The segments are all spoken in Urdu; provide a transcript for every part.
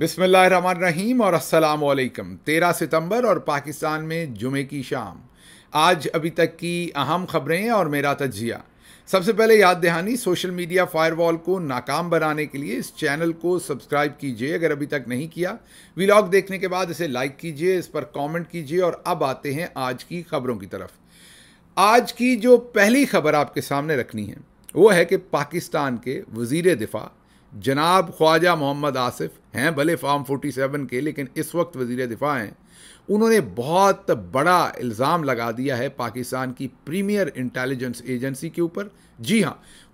بسم اللہ الرحمن الرحیم اور السلام علیکم تیرہ ستمبر اور پاکستان میں جمعہ کی شام آج ابھی تک کی اہم خبریں اور میرا تجزیہ سب سے پہلے یاد دہانی سوشل میڈیا فائر وال کو ناکام بنانے کے لیے اس چینل کو سبسکرائب کیجیے اگر ابھی تک نہیں کیا ویلاگ دیکھنے کے بعد اسے لائک کیجیے اس پر کامنٹ کیجیے اور اب آتے ہیں آج کی خبروں کی طرف آج کی جو پہلی خبر آپ کے سامنے رکھنی ہے وہ ہے کہ پاکستان کے وزیر دفاع جناب خواجہ محمد آصف ہیں بھلے فارم فورٹی سیون کے لیکن اس وقت وزیر دفاع ہیں انہوں نے بہت بڑا الزام لگا دیا ہے پاکستان کی پریمیئر انٹیلیجنس ایجنسی کے اوپر جی ہاں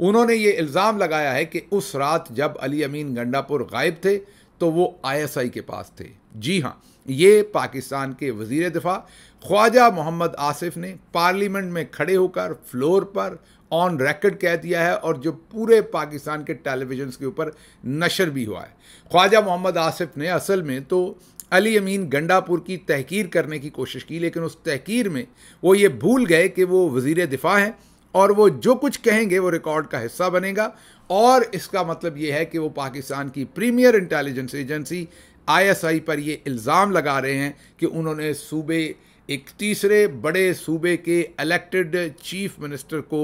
انہوں نے یہ الزام لگایا ہے کہ اس رات جب علی امین گنڈا پور غائب تھے تو وہ آئی ایس آئی کے پاس تھے جی ہاں یہ پاکستان کے وزیر دفاع خواجہ محمد آصف نے پارلیمنٹ میں کھڑے ہو کر فلور پر آن ریکڈ کہہ دیا ہے اور جو پورے پاکستان کے ٹیلی ویژنس کے اوپر نشر بھی ہوا ہے خواجہ محمد آصف نے اصل میں تو علی امین گنڈا پور کی تحقیر کرنے کی کوشش کی لیکن اس تحقیر میں وہ یہ بھول گئے کہ وہ وزیر دفاع ہیں اور وہ جو کچھ کہیں گے وہ ریکارڈ کا حصہ بنے گا اور اس کا مطلب یہ ہے کہ وہ پاکستان کی premier intelligence agency I S I پر یہ الزام لگا رہے ہیں کہ انہوں نے صوبے ایک تیسرے بڑے صوبے کے الیکٹڈ چیف منسٹر کو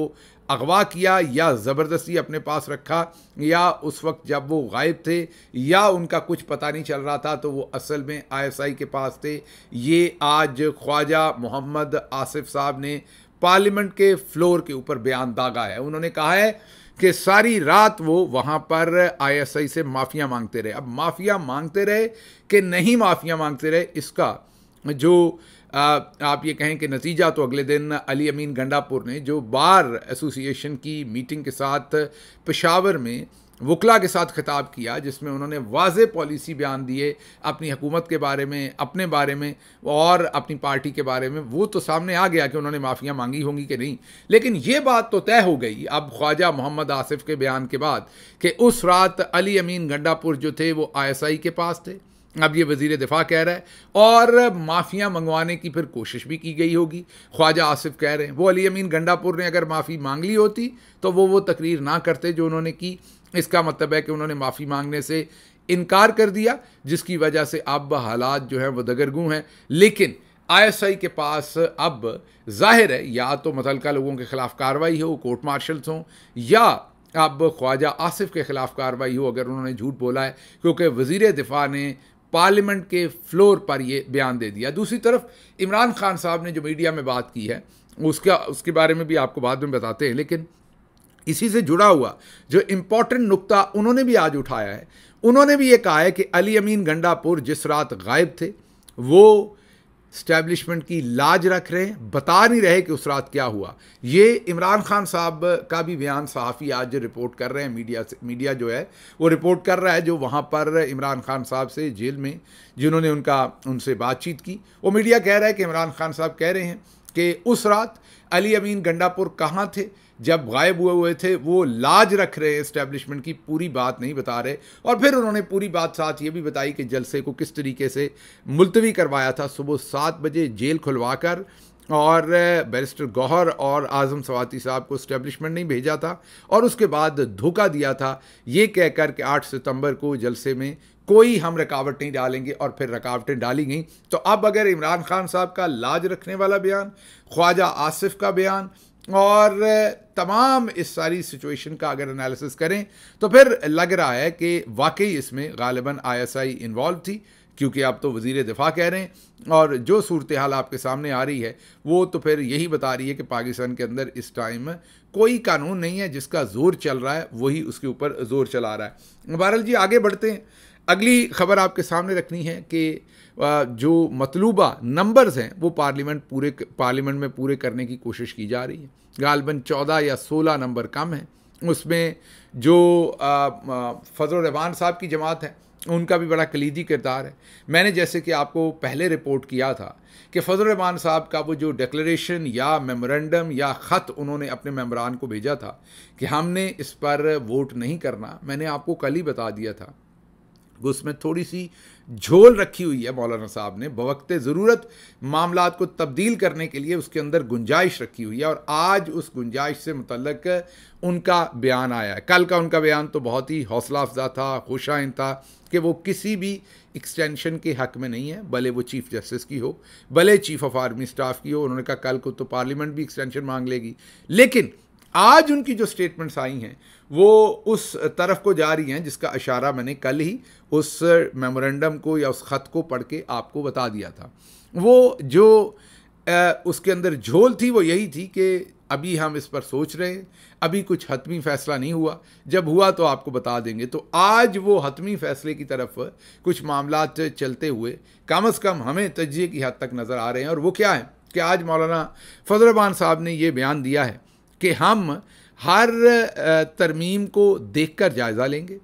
اغوا کیا یا زبردستی اپنے پاس رکھا یا اس وقت جب وہ غائب تھے یا ان کا کچھ پتہ نہیں چل رہا تھا تو وہ اصل میں آئی ایس آئی کے پاس تھے یہ آج خواجہ محمد آصف صاحب نے پارلیمنٹ کے فلور کے اوپر بیان داغا ہے انہوں نے کہا ہے کہ ساری رات وہ وہاں پر آئی ایس آئی سے مافیا مانگتے رہے اب مافیا مانگتے رہے کہ نہیں مافیا مانگتے رہے اس کا جو آپ یہ کہیں کہ نتیجہ تو اگلے دن علی امین گنڈا پور نے جو بار ایسوسی ایشن کی میٹنگ کے ساتھ پشاور میں وکلا کے ساتھ خطاب کیا جس میں انہوں نے واضح پالیسی بیان دیے اپنی حکومت کے بارے میں اپنے بارے میں اور اپنی پارٹی کے بارے میں وہ تو سامنے آ گیا کہ انہوں نے معافیاں مانگی ہوں گی کہ نہیں لیکن یہ بات تو طے ہو گئی اب خواجہ محمد آصف کے بیان کے بعد کہ اس رات علی امین گنڈاپور جو تھے وہ آئی ایس آئی کے پاس تھے اب یہ وزیر دفاع کہہ رہا ہے اور معافیاں منگوانے کی پھر کوشش بھی کی گئی ہوگی خواجہ آصف کہہ رہے ہیں وہ علی امین گنڈا پور نے اگر معافی مانگ لی ہوتی تو وہ وہ تقریر نہ کرتے جو انہوں نے کی اس کا مطلب ہے کہ انہوں نے معافی مانگنے سے انکار کر دیا جس کی وجہ سے اب حالات جو ہیں وہ دگرگوں ہیں لیکن آئی ایس آئی کے پاس اب ظاہر ہے یا تو متعلقہ لوگوں کے خلاف کاروائی ہو کورٹ مارشلس ہوں یا اب خواجہ آصف کے خلاف کاروائی ہو اگر انہوں نے جھوٹ بولا ہے کیونکہ وزیر دفاع نے پارلیمنٹ کے فلور پر یہ بیان دے دیا دوسری طرف عمران خان صاحب نے جو میڈیا میں بات کی ہے اس کا اس کے بارے میں بھی آپ کو بعد میں بتاتے ہیں لیکن اسی سے جڑا ہوا جو امپورٹنٹ نقطہ انہوں نے بھی آج اٹھایا ہے انہوں نے بھی یہ کہا ہے کہ علی امین گنڈا پور جس رات غائب تھے وہ اسٹیبلشمنٹ کی لاج رکھ رہے ہیں بتا نہیں رہے کہ اس رات کیا ہوا یہ عمران خان صاحب کا بھی بیان صحافی آج رپورٹ کر رہے ہیں میڈیا سے میڈیا جو ہے وہ رپورٹ کر رہا ہے جو وہاں پر عمران خان صاحب سے جیل میں جنہوں نے ان کا ان سے بات چیت کی وہ میڈیا کہہ رہا ہے کہ عمران خان صاحب کہہ رہے ہیں کہ اس رات علی امین گنڈا پور کہاں تھے جب غائب ہوئے ہوئے تھے وہ لاج رکھ رہے اسٹیبلشمنٹ کی پوری بات نہیں بتا رہے اور پھر انہوں نے پوری بات ساتھ یہ بھی بتائی کہ جلسے کو کس طریقے سے ملتوی کروایا تھا صبح سات بجے جیل کھلوا کر اور بیرسٹر گوہر اور اعظم سواتی صاحب کو اسٹیبلشمنٹ نہیں بھیجا تھا اور اس کے بعد دھوکہ دیا تھا یہ کہہ کر کہ آٹھ ستمبر کو جلسے میں کوئی ہم رکاوٹ نہیں ڈالیں گے اور پھر رکاوٹیں ڈالی گئیں تو اب اگر عمران خان صاحب کا لاج رکھنے والا بیان خواجہ آصف کا بیان اور تمام اس ساری سچویشن کا اگر انالیسس کریں تو پھر لگ رہا ہے کہ واقعی اس میں غالباً آئی ایس آئی انوالو تھی کیونکہ آپ تو وزیر دفاع کہہ رہے ہیں اور جو صورتحال آپ کے سامنے آ رہی ہے وہ تو پھر یہی بتا رہی ہے کہ پاکستان کے اندر اس ٹائم کوئی قانون نہیں ہے جس کا زور چل رہا ہے وہی اس کے اوپر زور چلا رہا ہے مبارل جی آگے بڑھتے ہیں اگلی خبر آپ کے سامنے رکھنی ہے کہ جو مطلوبہ نمبرز ہیں وہ پارلیمنٹ پورے پارلیمنٹ میں پورے کرنے کی کوشش کی جا رہی ہے غالباً چودہ یا سولہ نمبر کم ہیں اس میں جو فضل الرحمان صاحب کی جماعت ہے ان کا بھی بڑا کلیدی کردار ہے میں نے جیسے کہ آپ کو پہلے رپورٹ کیا تھا کہ فضل الرحمان صاحب کا وہ جو ڈیکلریشن یا میمورنڈم یا خط انہوں نے اپنے ممبران کو بھیجا تھا کہ ہم نے اس پر ووٹ نہیں کرنا میں نے آپ کو کل ہی بتا دیا تھا اس میں تھوڑی سی جھول رکھی ہوئی ہے مولانا صاحب نے بوقت ضرورت معاملات کو تبدیل کرنے کے لیے اس کے اندر گنجائش رکھی ہوئی ہے اور آج اس گنجائش سے متعلق ان کا بیان آیا ہے کل کا ان کا بیان تو بہت ہی حوصلہ افزا تھا خوش آئین تھا کہ وہ کسی بھی ایکسٹینشن کے حق میں نہیں ہے بھلے وہ چیف جسٹس کی ہو بھلے چیف آف آرمی سٹاف کی ہو انہوں نے کہا کل کو تو پارلیمنٹ بھی ایکسٹینشن مانگ لے گی لیکن آج ان کی جو سٹیٹمنٹس آئی ہیں وہ اس طرف کو جا رہی ہیں جس کا اشارہ میں نے کل ہی اس میمورینڈم کو یا اس خط کو پڑھ کے آپ کو بتا دیا تھا وہ جو اس کے اندر جھول تھی وہ یہی تھی کہ ابھی ہم اس پر سوچ رہے ہیں ابھی کچھ حتمی فیصلہ نہیں ہوا جب ہوا تو آپ کو بتا دیں گے تو آج وہ حتمی فیصلے کی طرف کچھ معاملات چلتے ہوئے کم از کم ہمیں تجزیے کی حد تک نظر آ رہے ہیں اور وہ کیا ہے کہ آج مولانا فضربان صاحب نے یہ بیان دیا ہے کہ ہم ہر ترمیم کو دیکھ کر جائزہ لیں گے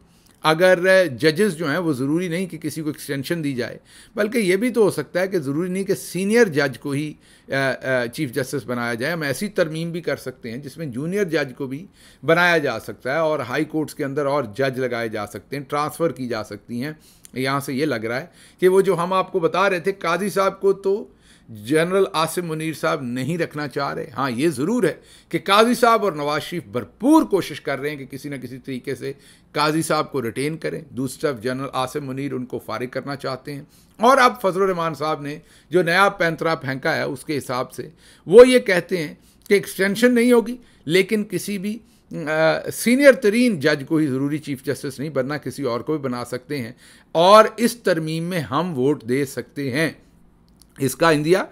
اگر ججز جو ہیں وہ ضروری نہیں کہ کسی کو ایکسٹینشن دی جائے بلکہ یہ بھی تو ہو سکتا ہے کہ ضروری نہیں کہ سینئر جج کو ہی چیف جسٹس بنایا جائے ہم ایسی ترمیم بھی کر سکتے ہیں جس میں جونیئر جج کو بھی بنایا جا سکتا ہے اور ہائی کورٹس کے اندر اور جج لگائے جا سکتے ہیں ٹرانسفر کی جا سکتی ہیں یہاں سے یہ لگ رہا ہے کہ وہ جو ہم آپ کو بتا رہے تھے قاضی صاحب کو تو جنرل آصف منیر صاحب نہیں رکھنا چاہ رہے ہاں یہ ضرور ہے کہ قاضی صاحب اور نواز شریف بھرپور کوشش کر رہے ہیں کہ کسی نہ کسی طریقے سے قاضی صاحب کو ریٹین کریں طرف جنرل آصف منیر ان کو فارغ کرنا چاہتے ہیں اور اب فضل الرحمان صاحب نے جو نیا پینترا پھینکا ہے اس کے حساب سے وہ یہ کہتے ہیں کہ ایکسٹینشن نہیں ہوگی لیکن کسی بھی سینئر ترین جج کو ہی ضروری چیف جسٹس نہیں بننا کسی اور کو بھی بنا سکتے ہیں اور اس ترمیم میں ہم ووٹ دے سکتے ہیں اس کا انڈیا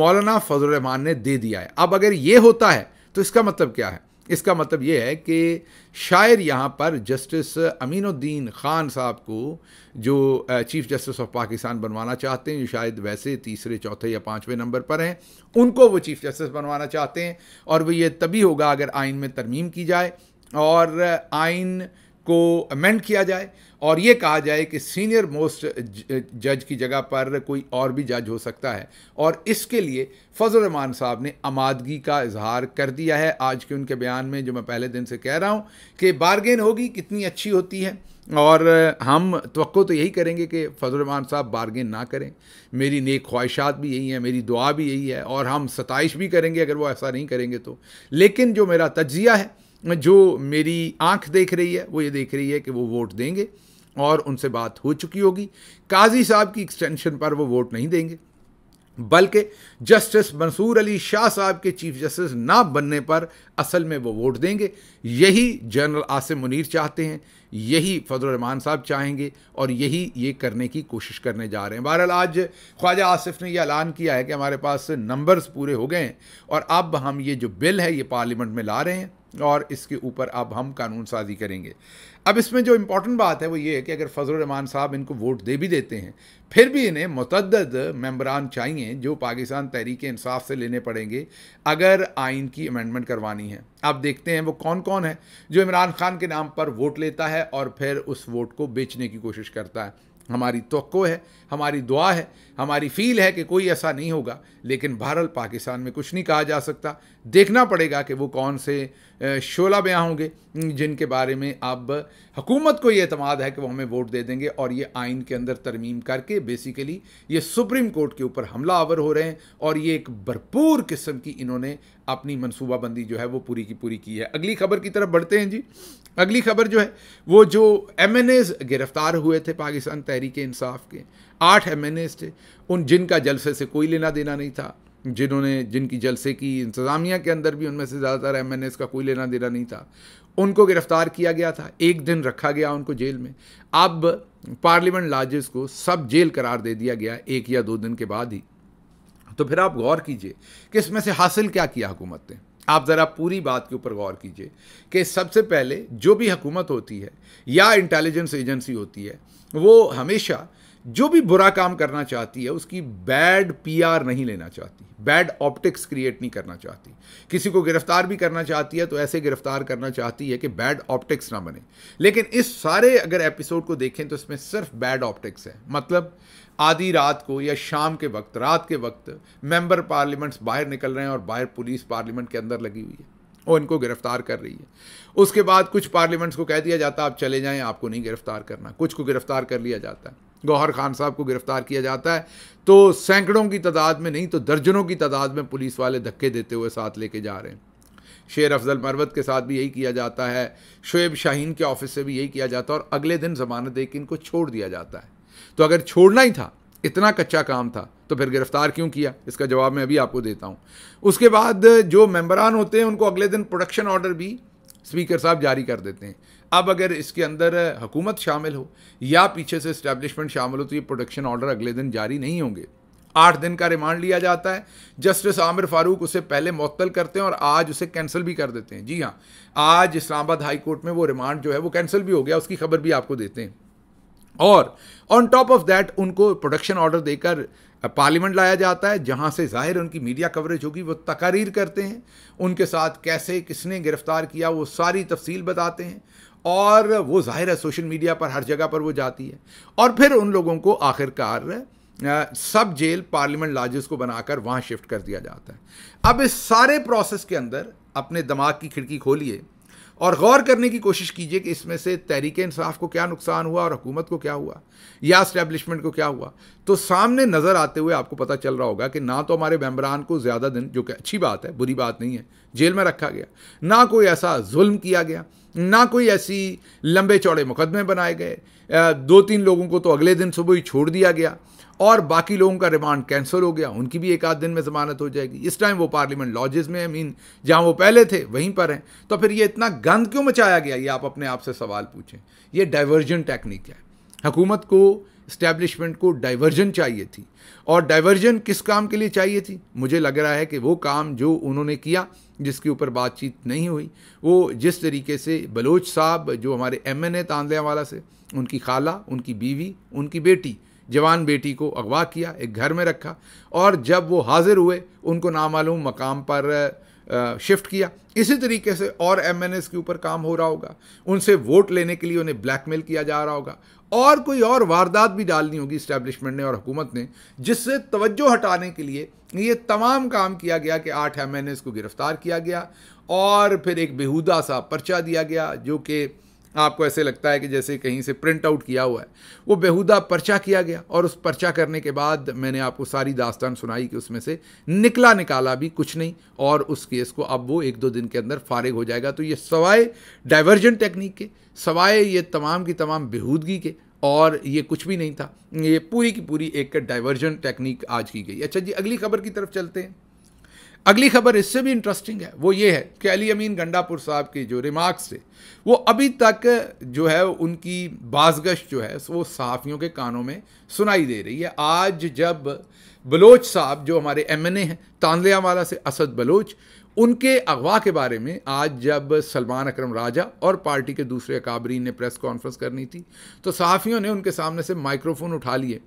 مولانا فضل الرحمان نے دے دیا ہے اب اگر یہ ہوتا ہے تو اس کا مطلب کیا ہے اس کا مطلب یہ ہے کہ شاید یہاں پر جسٹس امین الدین خان صاحب کو جو چیف جسٹس آف پاکستان بنوانا چاہتے ہیں جو شاید ویسے تیسرے چوتھے یا پانچویں نمبر پر ہیں ان کو وہ چیف جسٹس بنوانا چاہتے ہیں اور وہ یہ تبھی ہوگا اگر آئین میں ترمیم کی جائے اور آئین کو امینڈ کیا جائے اور یہ کہا جائے کہ سینئر موسٹ جج کی جگہ پر کوئی اور بھی جج ہو سکتا ہے اور اس کے لیے فضل الرحمان صاحب نے آمادگی کا اظہار کر دیا ہے آج کے ان کے بیان میں جو میں پہلے دن سے کہہ رہا ہوں کہ بارگین ہوگی کتنی اچھی ہوتی ہے اور ہم توقع تو یہی کریں گے کہ فضل الحمان صاحب بارگین نہ کریں میری نیک خواہشات بھی یہی ہیں میری دعا بھی یہی ہے اور ہم ستائش بھی کریں گے اگر وہ ایسا نہیں کریں گے تو لیکن جو میرا تجزیہ ہے جو میری آنکھ دیکھ رہی ہے وہ یہ دیکھ رہی ہے کہ وہ ووٹ دیں گے اور ان سے بات ہو چکی ہوگی قاضی صاحب کی ایکسٹینشن پر وہ ووٹ نہیں دیں گے بلکہ جسٹس منصور علی شاہ صاحب کے چیف جسٹس نہ بننے پر اصل میں وہ ووٹ دیں گے یہی جنرل آصف منیر چاہتے ہیں یہی فضل الرحمان صاحب چاہیں گے اور یہی یہ کرنے کی کوشش کرنے جا رہے ہیں بہرحال آج خواجہ آصف نے یہ اعلان کیا ہے کہ ہمارے پاس نمبرز پورے ہو گئے ہیں اور اب ہم یہ جو بل ہے یہ پارلیمنٹ میں لا رہے ہیں اور اس کے اوپر اب ہم قانون سازی کریں گے اب اس میں جو امپورٹنٹ بات ہے وہ یہ ہے کہ اگر فضل الرحمان صاحب ان کو ووٹ دے بھی دیتے ہیں پھر بھی انہیں متعدد ممبران چاہئیں جو پاکستان تحریک انصاف سے لینے پڑیں گے اگر آئین کی امینڈمنٹ کروانی ہے آپ دیکھتے ہیں وہ کون کون ہے جو عمران خان کے نام پر ووٹ لیتا ہے اور پھر اس ووٹ کو بیچنے کی کوشش کرتا ہے ہماری توقع ہے ہماری دعا ہے ہماری فیل ہے کہ کوئی ایسا نہیں ہوگا لیکن بھارت پاکستان میں کچھ نہیں کہا جا سکتا دیکھنا پڑے گا کہ وہ کون سے شعلہ بیاں ہوں گے جن کے بارے میں اب حکومت کو یہ اعتماد ہے کہ وہ ہمیں ووٹ دے دیں گے اور یہ آئین کے اندر ترمیم کر کے بیسیکلی یہ سپریم کورٹ کے اوپر حملہ آور ہو رہے ہیں اور یہ ایک بھرپور قسم کی انہوں نے اپنی منصوبہ بندی جو ہے وہ پوری کی پوری کی ہے اگلی خبر کی طرف بڑھتے ہیں جی اگلی خبر جو ہے وہ جو ایم این ایز گرفتار ہوئے تھے پاکستان تحریک انصاف کے آٹھ ایم این اے تھے ان جن کا جلسے سے کوئی لینا دینا نہیں تھا جنہوں نے جن کی جلسے کی انتظامیہ کے اندر بھی ان میں سے زیادہ تر ایم این اے کا کوئی لینا دینا نہیں تھا ان کو گرفتار کیا گیا تھا ایک دن رکھا گیا ان کو جیل میں اب پارلیمنٹ لاجز کو سب جیل قرار دے دیا گیا ایک یا دو دن کے بعد ہی تو پھر آپ غور کیجئے کہ اس میں سے حاصل کیا کیا حکومت نے آپ ذرا پوری بات کے اوپر غور کیجئے کہ سب سے پہلے جو بھی حکومت ہوتی ہے یا انٹیلیجنس ایجنسی ہوتی ہے وہ ہمیشہ جو بھی برا کام کرنا چاہتی ہے اس کی بیڈ پی آر نہیں لینا چاہتی بیڈ آپٹکس کریئٹ نہیں کرنا چاہتی کسی کو گرفتار بھی کرنا چاہتی ہے تو ایسے گرفتار کرنا چاہتی ہے کہ بیڈ آپٹکس نہ بنے لیکن اس سارے اگر ایپیسوڈ کو دیکھیں تو اس میں صرف بیڈ آپٹکس ہے مطلب آدھی رات کو یا شام کے وقت رات کے وقت ممبر پارلیمنٹس باہر نکل رہے ہیں اور باہر پولیس پارلیمنٹ کے اندر لگی ہوئی ہے وہ ان کو گرفتار کر رہی ہے اس کے بعد کچھ پارلیمنٹس کو کہہ دیا جاتا ہے آپ چلے جائیں آپ کو نہیں گرفتار کرنا کچھ کو گرفتار کر لیا جاتا ہے گوہر خان صاحب کو گرفتار کیا جاتا ہے تو سینکڑوں کی تعداد میں نہیں تو درجنوں کی تعداد میں پولیس والے دھکے دیتے ہوئے ساتھ لے کے جا رہے ہیں شیر افضل مروت کے ساتھ بھی یہی کیا جاتا ہے شعیب شاہین کے آفس سے بھی یہی کیا جاتا ہے اور اگلے دن ضمانت دے کے ان کو چھوڑ دیا جاتا ہے تو اگر چھوڑنا ہی تھا اتنا کچا کام تھا تو پھر گرفتار کیوں کیا اس کا جواب میں ابھی آپ کو دیتا ہوں اس کے بعد جو ممبران ہوتے ہیں ان کو اگلے دن پروڈکشن آرڈر بھی اسپیکر صاحب جاری کر دیتے ہیں اب اگر اس کے اندر حکومت شامل ہو یا پیچھے سے اسٹیبلشمنٹ شامل ہو تو یہ پروڈکشن آرڈر اگلے دن جاری نہیں ہوں گے آٹھ دن کا ریمانڈ لیا جاتا ہے جسٹس عامر فاروق اسے پہلے معطل کرتے ہیں اور آج اسے کینسل بھی کر دیتے ہیں جی ہاں آج اسلام آباد ہائی کورٹ میں وہ ریمانڈ جو ہے وہ کینسل بھی ہو گیا اس کی خبر بھی آپ کو دیتے ہیں اور آن ٹاپ آف دیٹ ان کو پروڈکشن آرڈر دے کر پارلیمنٹ لایا جاتا ہے جہاں سے ظاہر ان کی میڈیا کوریج ہوگی وہ تقاریر کرتے ہیں ان کے ساتھ کیسے کس نے گرفتار کیا وہ ساری تفصیل بتاتے ہیں اور وہ ظاہر ہے سوشل میڈیا پر ہر جگہ پر وہ جاتی ہے اور پھر ان لوگوں کو آخر کار سب جیل پارلیمنٹ لاجز کو بنا کر وہاں شفٹ کر دیا جاتا ہے اب اس سارے پروسیس کے اندر اپنے دماغ کی کھڑکی کھولیے اور غور کرنے کی کوشش کیجئے کہ اس میں سے تحریک انصاف کو کیا نقصان ہوا اور حکومت کو کیا ہوا یا اسٹیبلشمنٹ کو کیا ہوا تو سامنے نظر آتے ہوئے آپ کو پتہ چل رہا ہوگا کہ نہ تو ہمارے ممبران کو زیادہ دن جو کہ اچھی بات ہے بری بات نہیں ہے جیل میں رکھا گیا نہ کوئی ایسا ظلم کیا گیا نہ کوئی ایسی لمبے چوڑے مقدمے بنائے گئے دو تین لوگوں کو تو اگلے دن صبح ہی چھوڑ دیا گیا اور باقی لوگوں کا ریمانڈ کینسل ہو گیا ان کی بھی ایک آدھ دن میں ضمانت ہو جائے گی اس ٹائم وہ پارلیمنٹ لاجز میں مین جہاں وہ پہلے تھے وہیں پر ہیں تو پھر یہ اتنا گند کیوں مچایا گیا یہ آپ اپنے آپ سے سوال پوچھیں یہ ڈائیورژن ٹیکنیک ہے حکومت کو اسٹیبلشمنٹ کو ڈائیورژن چاہیے تھی اور ڈائیورژن کس کام کے لیے چاہیے تھی مجھے لگ رہا ہے کہ وہ کام جو انہوں نے کیا جس کے اوپر بات چیت نہیں ہوئی وہ جس طریقے سے بلوچ صاحب جو ہمارے ایم این اے تاندلیاں والا سے ان کی خالہ ان کی بیوی ان کی بیٹی جوان بیٹی کو اغوا کیا ایک گھر میں رکھا اور جب وہ حاضر ہوئے ان کو نامعلوم مقام پر شفٹ کیا اسی طریقے سے اور ایم این ایس کے اوپر کام ہو رہا ہوگا ان سے ووٹ لینے کے لیے انہیں بلیک میل کیا جا رہا ہوگا اور کوئی اور واردات بھی ڈالنی ہوگی اسٹیبلشمنٹ نے اور حکومت نے جس سے توجہ ہٹانے کے لیے یہ تمام کام کیا گیا کہ آٹھ ایم این ایس کو گرفتار کیا گیا اور پھر ایک بیہودہ سا پرچہ دیا گیا جو کہ آپ کو ایسے لگتا ہے کہ جیسے کہیں سے پرنٹ آؤٹ کیا ہوا ہے وہ بہودہ پرچہ کیا گیا اور اس پرچہ کرنے کے بعد میں نے آپ کو ساری داستان سنائی کہ اس میں سے نکلا نکالا بھی کچھ نہیں اور اس کیس کو اب وہ ایک دو دن کے اندر فارغ ہو جائے گا تو یہ سوائے ڈائیورجن ٹیکنیک کے سوائے یہ تمام کی تمام بہودگی کے اور یہ کچھ بھی نہیں تھا یہ پوری کی پوری ایک ڈائیورجن ٹیکنیک آج کی گئی اچھا جی اگلی خبر کی طرف چلتے ہیں اگلی خبر اس سے بھی انٹرسٹنگ ہے وہ یہ ہے کہ علی امین گنڈا پور صاحب کی جو ریمارکس تھے وہ ابھی تک جو ہے ان کی بازگش جو ہے وہ صحافیوں کے کانوں میں سنائی دے رہی ہے آج جب بلوچ صاحب جو ہمارے ایم این اے ہیں تانزیاں والا سے اسد بلوچ ان کے اغوا کے بارے میں آج جب سلمان اکرم راجہ اور پارٹی کے دوسرے اکابرین نے پریس کانفرنس کرنی تھی تو صحافیوں نے ان کے سامنے سے مائکروفون اٹھا لیے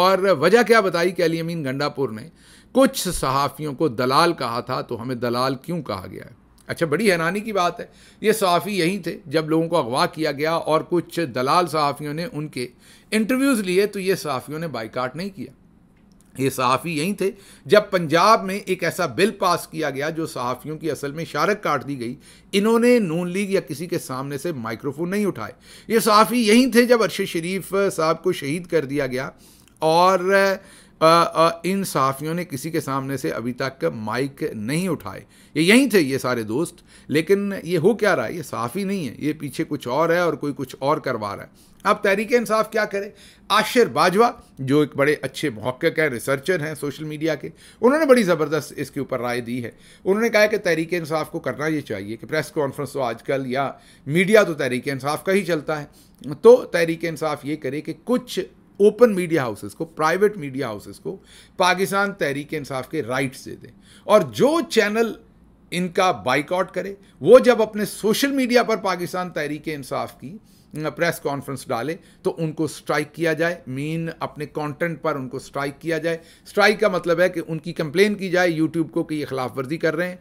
اور وجہ کیا بتائی کہ علی امین گنڈا پور نے کچھ صحافیوں کو دلال کہا تھا تو ہمیں دلال کیوں کہا گیا ہے اچھا بڑی حیرانی کی بات ہے یہ صحافی یہیں تھے جب لوگوں کو اغوا کیا گیا اور کچھ دلال صحافیوں نے ان کے انٹرویوز لیے تو یہ صحافیوں نے بائی کاٹ نہیں کیا یہ صحافی یہیں تھے جب پنجاب میں ایک ایسا بل پاس کیا گیا جو صحافیوں کی اصل میں شارک کاٹ دی گئی انہوں نے نون لیگ یا کسی کے سامنے سے مائکروفون نہیں اٹھائے یہ صحافی یہیں تھے جب ارشد شریف صاحب کو شہید کر دیا گیا اور ان صحافیوں نے کسی کے سامنے سے ابھی تک مائک نہیں اٹھائے یہ یہیں تھے یہ سارے دوست لیکن یہ ہو کیا رہا ہے یہ صحافی نہیں ہے یہ پیچھے کچھ اور ہے اور کوئی کچھ اور کروا رہا ہے اب تحریک انصاف کیا کرے عاشر باجوہ جو ایک بڑے اچھے محقق ہیں ریسرچر ہیں سوشل میڈیا کے انہوں نے بڑی زبردست اس کے اوپر رائے دی ہے انہوں نے کہا کہ تحریک انصاف کو کرنا یہ چاہیے کہ پریس کانفرنس تو آج کل یا میڈیا تو تحریک انصاف کا ہی چلتا ہے تو تحریک انصاف یہ کرے کہ کچھ اوپن میڈیا ہاؤسز کو پرائیویٹ میڈیا ہاؤسز کو پاکستان تحریک انصاف کے رائٹس دے دیں اور جو چینل ان کا بائک آؤٹ کرے وہ جب اپنے سوشل میڈیا پر پاکستان تحریک انصاف کی پریس کانفرنس ڈالے تو ان کو سٹرائک کیا جائے مین اپنے کانٹینٹ پر ان کو سٹرائک کیا جائے سٹرائک کا مطلب ہے کہ ان کی کمپلین کی جائے یوٹیوب کو کہ یہ خلاف ورزی کر رہے ہیں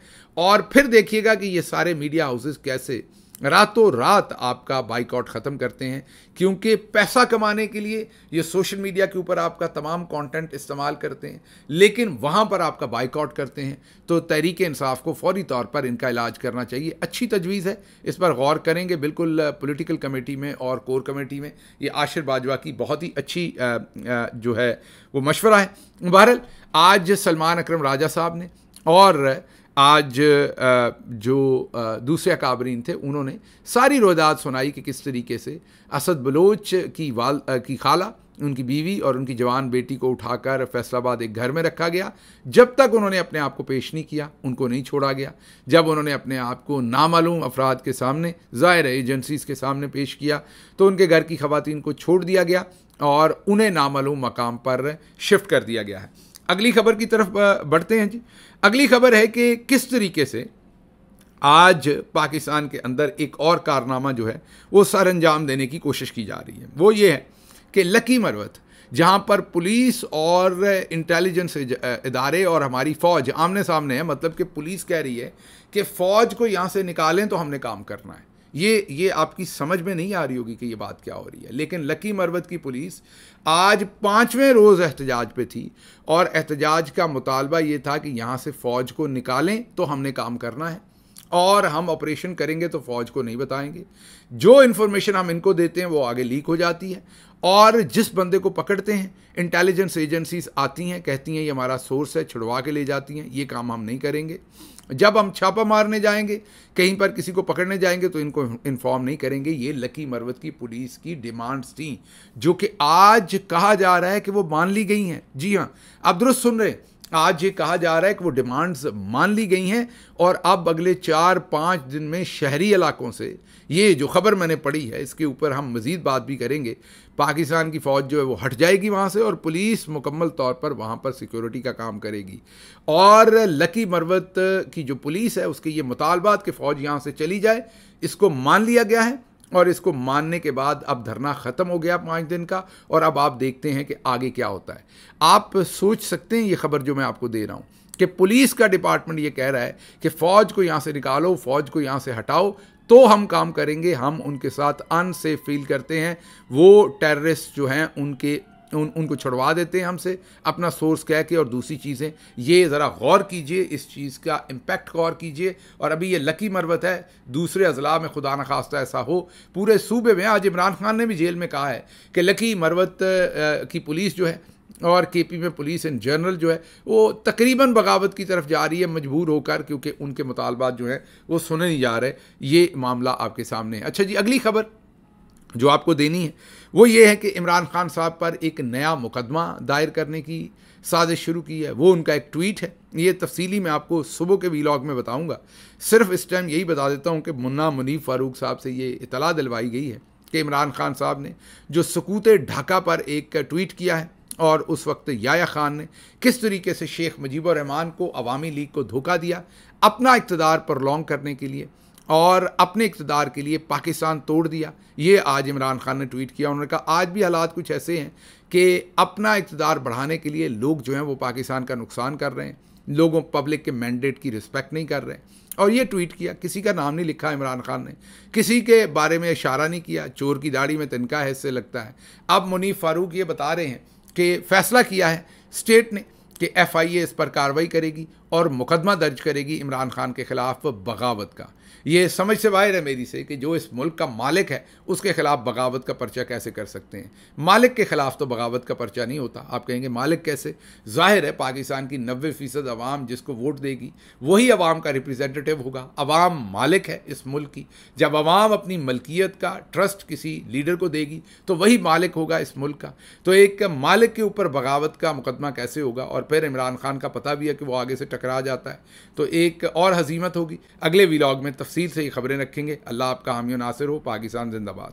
اور پھر دیکھیے گا کہ یہ سارے میڈیا ہاؤسز کیسے راتوں رات آپ کا بائک آؤٹ ختم کرتے ہیں کیونکہ پیسہ کمانے کے لیے یہ سوشل میڈیا کے اوپر آپ کا تمام کانٹینٹ استعمال کرتے ہیں لیکن وہاں پر آپ کا بائک آؤٹ کرتے ہیں تو تحریک انصاف کو فوری طور پر ان کا علاج کرنا چاہیے اچھی تجویز ہے اس پر غور کریں گے بالکل پولیٹیکل کمیٹی میں اور کور کمیٹی میں یہ عاشر باجوا کی بہت ہی اچھی جو ہے وہ مشورہ ہے بہرحال آج سلمان اکرم راجہ صاحب نے اور آج جو دوسرے اکابرین تھے انہوں نے ساری روداد سنائی کہ کس طریقے سے اسد بلوچ کی وال کی خالہ ان کی بیوی اور ان کی جوان بیٹی کو اٹھا کر فیصل آباد ایک گھر میں رکھا گیا جب تک انہوں نے اپنے آپ کو پیش نہیں کیا ان کو نہیں چھوڑا گیا جب انہوں نے اپنے آپ کو نامعلوم افراد کے سامنے ظاہر ایجنسیز کے سامنے پیش کیا تو ان کے گھر کی خواتین کو چھوڑ دیا گیا اور انہیں نامعلوم مقام پر شفٹ کر دیا گیا ہے اگلی خبر کی طرف بڑھتے ہیں جی اگلی خبر ہے کہ کس طریقے سے آج پاکستان کے اندر ایک اور کارنامہ جو ہے وہ سر انجام دینے کی کوشش کی جا رہی ہے وہ یہ ہے کہ لکی مروت جہاں پر پولیس اور انٹیلیجنس ادارے اور ہماری فوج آمنے سامنے ہے مطلب کہ پولیس کہہ رہی ہے کہ فوج کو یہاں سے نکالیں تو ہم نے کام کرنا ہے یہ یہ آپ کی سمجھ میں نہیں آ رہی ہوگی کہ یہ بات کیا ہو رہی ہے لیکن لکی مروت کی پولیس آج پانچویں روز احتجاج پہ تھی اور احتجاج کا مطالبہ یہ تھا کہ یہاں سے فوج کو نکالیں تو ہم نے کام کرنا ہے اور ہم آپریشن کریں گے تو فوج کو نہیں بتائیں گے جو انفارمیشن ہم ان کو دیتے ہیں وہ آگے لیک ہو جاتی ہے اور جس بندے کو پکڑتے ہیں انٹیلیجنس ایجنسیز آتی ہیں کہتی ہیں یہ ہمارا سورس ہے چھڑوا کے لے جاتی ہیں یہ کام ہم نہیں کریں گے جب ہم چھاپا مارنے جائیں گے کہیں پر کسی کو پکڑنے جائیں گے تو ان کو انفارم نہیں کریں گے یہ لکی مروت کی پولیس کی ڈیمانڈز تھیں جو کہ آج کہا جا رہا ہے کہ وہ مان لی گئی ہیں جی ہاں اب درست سن رہے ہیں آج یہ کہا جا رہا ہے کہ وہ ڈیمانڈز مان لی گئی ہیں اور اب اگلے چار پانچ دن میں شہری علاقوں سے یہ جو خبر میں نے پڑھی ہے اس کے اوپر ہم مزید بات بھی کریں گے پاکستان کی فوج جو ہے وہ ہٹ جائے گی وہاں سے اور پولیس مکمل طور پر وہاں پر سیکیورٹی کا کام کرے گی اور لکی مروت کی جو پولیس ہے اس کے یہ مطالبات کہ فوج یہاں سے چلی جائے اس کو مان لیا گیا ہے اور اس کو ماننے کے بعد اب دھرنا ختم ہو گیا پانچ دن کا اور اب آپ دیکھتے ہیں کہ آگے کیا ہوتا ہے آپ سوچ سکتے ہیں یہ خبر جو میں آپ کو دے رہا ہوں کہ پولیس کا ڈپارٹمنٹ یہ کہہ رہا ہے کہ فوج کو یہاں سے نکالو فوج کو یہاں سے ہٹاؤ تو ہم کام کریں گے ہم ان کے ساتھ ان سیف فیل کرتے ہیں وہ ٹیررسٹ جو ہیں ان کے ان ان کو چھڑوا دیتے ہیں ہم سے اپنا سورس کہہ کے اور دوسری چیزیں یہ ذرا غور کیجئے اس چیز کا امپیکٹ غور کیجئے اور ابھی یہ لکی مروت ہے دوسرے اضلاع میں خدا نخواستہ ایسا ہو پورے صوبے میں آج عمران خان نے بھی جیل میں کہا ہے کہ لکی مروت کی پولیس جو ہے اور کے پی میں پولیس ان جنرل جو ہے وہ تقریباً بغاوت کی طرف جا رہی ہے مجبور ہو کر کیونکہ ان کے مطالبات جو ہیں وہ سنے نہیں جا رہے یہ معاملہ آپ کے سامنے ہے اچھا جی اگلی خبر جو آپ کو دینی ہے وہ یہ ہے کہ عمران خان صاحب پر ایک نیا مقدمہ دائر کرنے کی سازش شروع کی ہے وہ ان کا ایک ٹویٹ ہے یہ تفصیلی میں آپ کو صبح کے ویلاگ میں بتاؤں گا صرف اس ٹائم یہی بتا دیتا ہوں کہ منا منیف فاروق صاحب سے یہ اطلاع دلوائی گئی ہے کہ عمران خان صاحب نے جو سکوت ڈھاکہ پر ایک ٹویٹ کیا ہے اور اس وقت یایا خان نے کس طریقے سے شیخ مجیب الرحمان کو عوامی لیگ کو دھوکا دیا اپنا اقتدار پر لانگ کرنے کے لیے اور اپنے اقتدار کے لیے پاکستان توڑ دیا یہ آج عمران خان نے ٹویٹ کیا انہوں نے کہا آج بھی حالات کچھ ایسے ہیں کہ اپنا اقتدار بڑھانے کے لیے لوگ جو ہیں وہ پاکستان کا نقصان کر رہے ہیں لوگوں پبلک کے مینڈیٹ کی رسپیکٹ نہیں کر رہے ہیں اور یہ ٹویٹ کیا کسی کا نام نہیں لکھا عمران خان نے کسی کے بارے میں اشارہ نہیں کیا چور کی داڑھی میں تنخواہ حصے لگتا ہے اب منیف فاروق یہ بتا رہے ہیں کہ فیصلہ کیا ہے اسٹیٹ نے کہ ایف آئی اے اس پر کاروائی کرے گی اور مقدمہ درج کرے گی عمران خان کے خلاف بغاوت کا یہ سمجھ سے باہر ہے میری سے کہ جو اس ملک کا مالک ہے اس کے خلاف بغاوت کا پرچہ کیسے کر سکتے ہیں مالک کے خلاف تو بغاوت کا پرچہ نہیں ہوتا آپ کہیں گے مالک کیسے ظاہر ہے پاکستان کی نوے فیصد عوام جس کو ووٹ دے گی وہی عوام کا ریپرزینٹیو ہوگا عوام مالک ہے اس ملک کی جب عوام اپنی ملکیت کا ٹرسٹ کسی لیڈر کو دے گی تو وہی مالک ہوگا اس ملک کا تو ایک مالک کے اوپر بغاوت کا مقدمہ کیسے ہوگا اور پھر عمران خان کا پتہ بھی ہے کہ وہ آگے سے ٹک ٹکرا جاتا ہے تو ایک اور حضیمت ہوگی اگلے ویلاگ میں تفصیل سے یہ خبریں رکھیں گے اللہ آپ کا حامی و ناصر ہو پاکستان زندہ باد